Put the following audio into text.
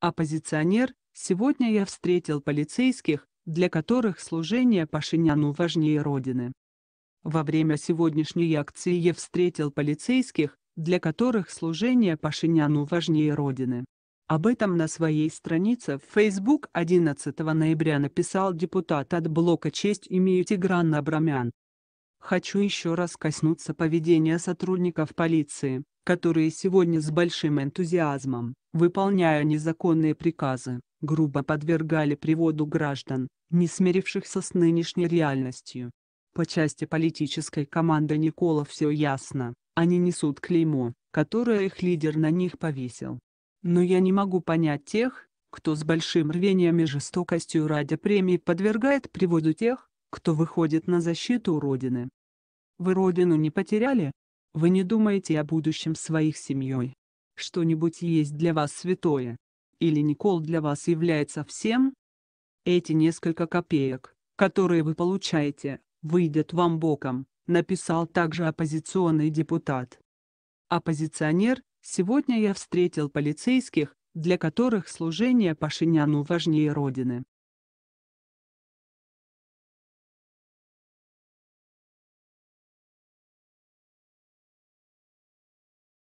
Оппозиционер, а сегодня я встретил полицейских, для которых служение Пашиняну важнее Родины. Во время сегодняшней акции я встретил полицейских, для которых служение Пашиняну важнее Родины. Об этом на своей странице в Facebook 11 ноября написал депутат от блока «Честь имею Тигран Абрамян. Хочу еще раз коснуться поведения сотрудников полиции, которые сегодня с большим энтузиазмом, выполняя незаконные приказы, грубо подвергали приводу граждан, не смирившихся с нынешней реальностью. По части политической команды Никола все ясно, они несут клеймо, которое их лидер на них повесил. Но я не могу понять тех, кто с большим рвением и жестокостью ради премии подвергает приводу тех, кто выходит на защиту Родины. Вы Родину не потеряли? Вы не думаете о будущем своих семьей? Что-нибудь есть для вас святое? Или Никол для вас является всем? Эти несколько копеек, которые вы получаете, выйдет вам боком, написал также оппозиционный депутат. Оппозиционер, сегодня я встретил полицейских, для которых служение Пашиняну важнее Родины.